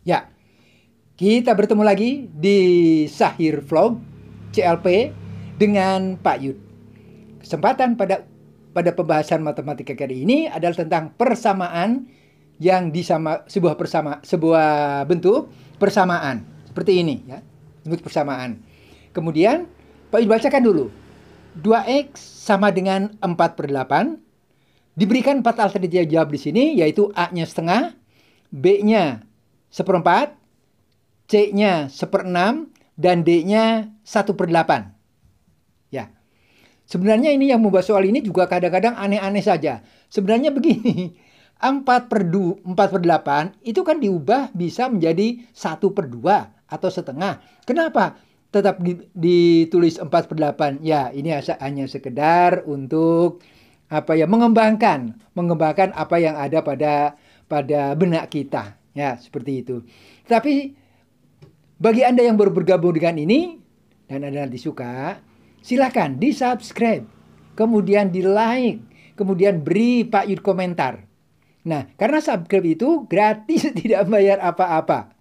Ya, kita bertemu lagi di Sahir Vlog CLP dengan Pak Yud. Kesempatan pada pada pembahasan matematika kali ini adalah tentang persamaan yang disama sebuah persama sebuah bentuk persamaan seperti ini ya bentuk persamaan. Kemudian Pak Yud bacakan dulu 2x sama dengan 4 per 8 diberikan 4 alternatif jawab di sini yaitu a-nya setengah, b-nya seperempat, C-nya seperenam, dan D-nya satu per delapan. Ya. Sebenarnya ini yang membahas soal ini juga kadang-kadang aneh-aneh saja. Sebenarnya begini, 4 per, 2, 4 per 8 itu kan diubah bisa menjadi 1 per 2 atau setengah. Kenapa? Tetap ditulis 4 per 8. Ya, ini hanya sekedar untuk apa ya mengembangkan mengembangkan apa yang ada pada pada benak kita Ya, seperti itu. Tapi bagi Anda yang baru bergabung dengan ini dan Anda nanti suka, silahkan di-subscribe, kemudian di-like, kemudian beri Pak Yud komentar. Nah, karena subscribe itu gratis, tidak bayar apa-apa.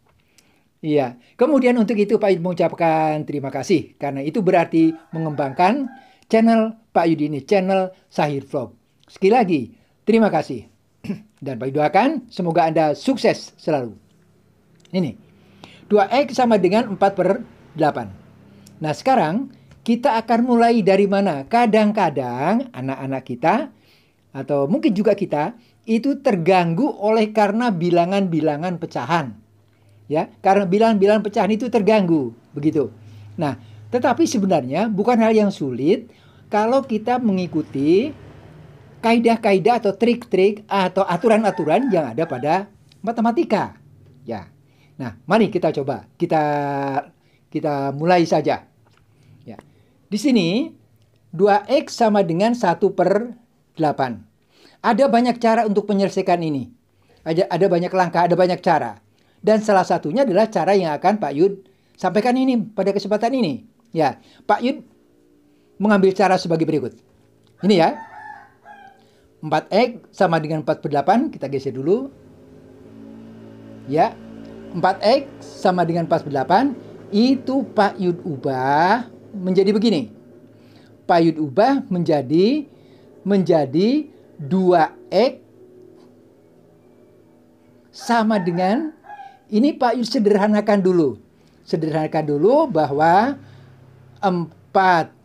Iya, kemudian untuk itu Pak Yud mengucapkan terima kasih karena itu berarti mengembangkan channel Pak Yud ini, channel Sahir Vlog. Sekali lagi, terima kasih. Dan Pak doakan semoga Anda sukses selalu. Ini. 2X sama dengan 4 per 8. Nah sekarang kita akan mulai dari mana? Kadang-kadang anak-anak kita atau mungkin juga kita itu terganggu oleh karena bilangan-bilangan pecahan. Ya, karena bilangan-bilangan pecahan itu terganggu, begitu. Nah, tetapi sebenarnya bukan hal yang sulit kalau kita mengikuti kaidah-kaidah atau trik-trik atau aturan-aturan yang ada pada matematika. Ya. Nah, mari kita coba. Kita kita mulai saja. Ya. Di sini 2x sama dengan 1 per 8. Ada banyak cara untuk menyelesaikan ini. Ada, ada banyak langkah, ada banyak cara. Dan salah satunya adalah cara yang akan Pak Yud sampaikan ini pada kesempatan ini. Ya, Pak Yud mengambil cara sebagai berikut. Ini ya. 4X sama dengan 48, kita geser dulu. Ya, 4X sama dengan 48, itu Pak Yud ubah menjadi begini. Pak Yud ubah menjadi menjadi 2X sama dengan ini Pak Yud sederhanakan dulu. Sederhanakan dulu bahwa 4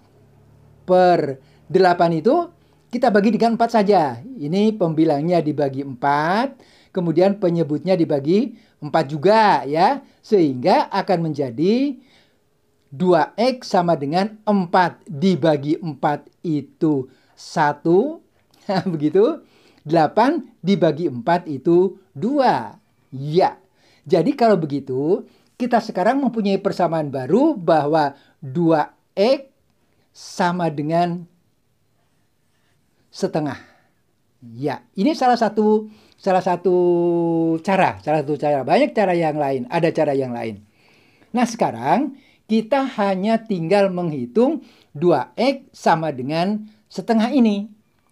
per 8 itu kita bagi dengan empat saja. Ini pembilangnya dibagi empat, kemudian penyebutnya dibagi empat juga ya. Sehingga akan menjadi 2X sama dengan 4 dibagi 4 itu 1. Begitu. 8 dibagi 4 itu 2. Ya. Jadi kalau begitu, kita sekarang mempunyai persamaan baru bahwa 2X sama dengan setengah. Ya, ini salah satu salah satu cara, salah satu cara. Banyak cara yang lain, ada cara yang lain. Nah, sekarang kita hanya tinggal menghitung 2x sama dengan setengah ini.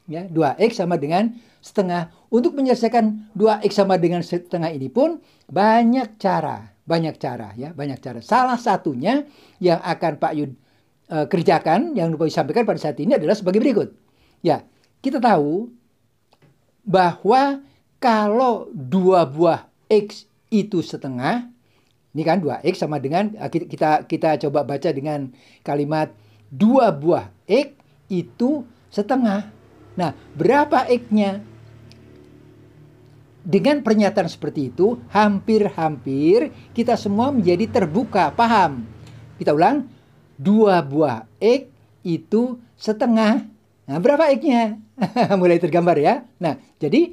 Ya, 2x sama dengan setengah. Untuk menyelesaikan 2x sama dengan setengah ini pun banyak cara, banyak cara ya, banyak cara. Salah satunya yang akan Pak Yud e, kerjakan yang lupa disampaikan pada saat ini adalah sebagai berikut. Ya, kita tahu bahwa kalau dua buah X itu setengah, ini kan dua x sama dengan, eh, kita, kita coba baca dengan kalimat dua buah X itu setengah. Nah, berapa X-nya? Dengan pernyataan seperti itu, hampir-hampir kita semua menjadi terbuka, paham? Kita ulang, dua buah X itu setengah Nah, berapa X-nya? Mulai tergambar ya. Nah, jadi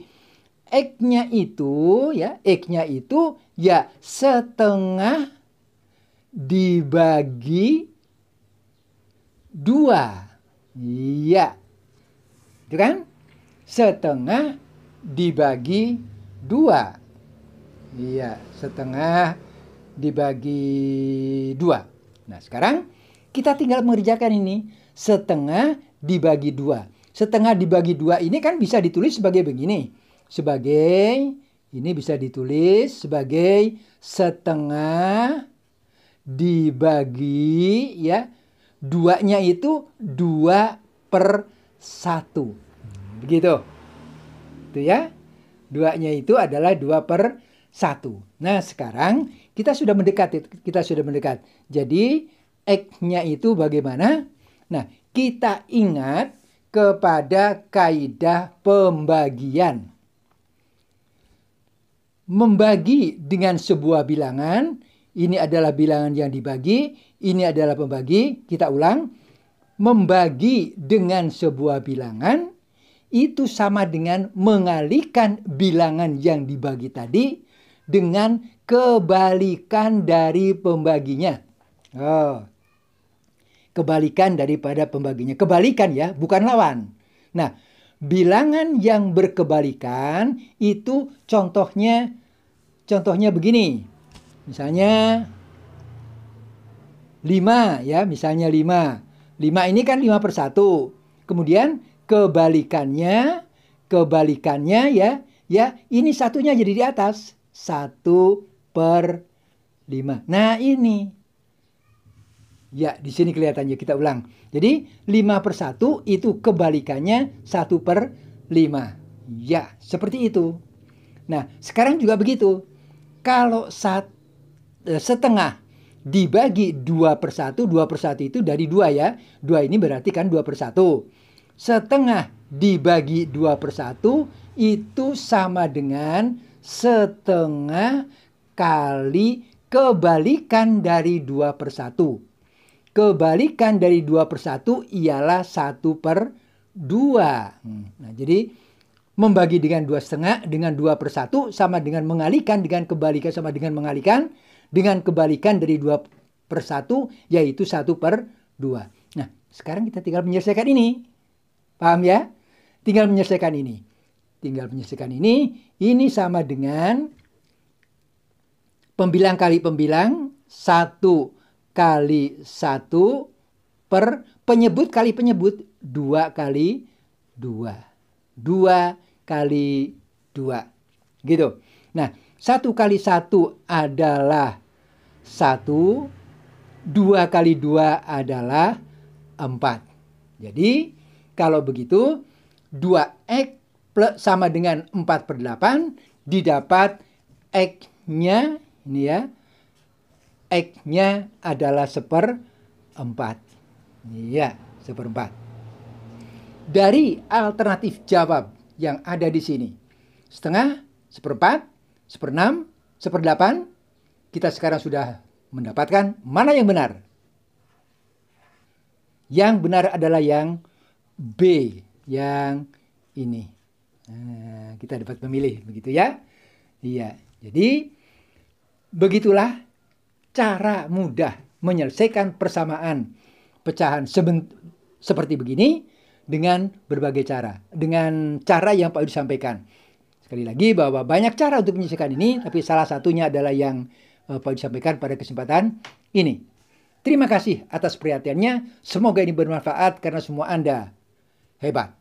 X-nya itu ya, X-nya itu ya setengah dibagi dua. Iya. Itu kan? Setengah dibagi dua. Iya, setengah dibagi dua. Nah, sekarang kita tinggal mengerjakan ini. Setengah dibagi dua. Setengah dibagi dua ini kan bisa ditulis sebagai begini. Sebagai, ini bisa ditulis sebagai setengah dibagi ya. Duanya itu dua per satu. Begitu. Itu ya. Duanya itu adalah dua per satu. Nah sekarang kita sudah mendekat. Kita sudah mendekat. Jadi eknya itu bagaimana? Nah, kita ingat kepada kaidah pembagian. Membagi dengan sebuah bilangan, ini adalah bilangan yang dibagi, ini adalah pembagi, kita ulang. Membagi dengan sebuah bilangan, itu sama dengan mengalihkan bilangan yang dibagi tadi dengan kebalikan dari pembaginya. Oh, kebalikan daripada pembaginya. Kebalikan ya, bukan lawan. Nah, bilangan yang berkebalikan itu contohnya contohnya begini. Misalnya 5 ya, misalnya 5. 5 ini kan 5 per 1. Kemudian kebalikannya, kebalikannya ya, ya ini satunya jadi di atas. 1 per 5. Nah ini Ya, di sini kelihatannya kita ulang. Jadi 5 per 1 itu kebalikannya 1 per 5. Ya, seperti itu. Nah, sekarang juga begitu. Kalau sat, eh, setengah dibagi 2 per 1, 2 per 1 itu dari 2 ya. 2 ini berarti kan 2 per 1. Setengah dibagi 2 per 1 itu sama dengan setengah kali kebalikan dari 2 per 1. Kebalikan dari dua per 1 ialah satu per dua. Hmm. Nah, jadi membagi dengan dua setengah dengan dua per 1 sama dengan mengalikan dengan kebalikan sama dengan mengalikan dengan kebalikan dari dua per 1 yaitu satu per dua. Nah, sekarang kita tinggal menyelesaikan ini. Paham ya? Tinggal menyelesaikan ini. Tinggal menyelesaikan ini. Ini sama dengan pembilang kali pembilang satu kali satu per penyebut kali penyebut dua kali dua dua kali dua gitu nah satu kali satu adalah satu dua kali dua adalah empat jadi kalau begitu dua x sama dengan empat per delapan didapat x-nya ini ya X-nya adalah seperempat. Iya, seperempat. Dari alternatif jawab yang ada di sini. Setengah, seperempat, seperenam, seperdelapan. Kita sekarang sudah mendapatkan mana yang benar. Yang benar adalah yang B, yang ini. Nah, kita dapat memilih, begitu ya. Iya, jadi begitulah cara mudah menyelesaikan persamaan pecahan seperti begini dengan berbagai cara, dengan cara yang Pak Yudi sampaikan. Sekali lagi bahwa banyak cara untuk menyelesaikan ini, tapi salah satunya adalah yang eh, Pak Yudi sampaikan pada kesempatan ini. Terima kasih atas perhatiannya. Semoga ini bermanfaat karena semua Anda hebat.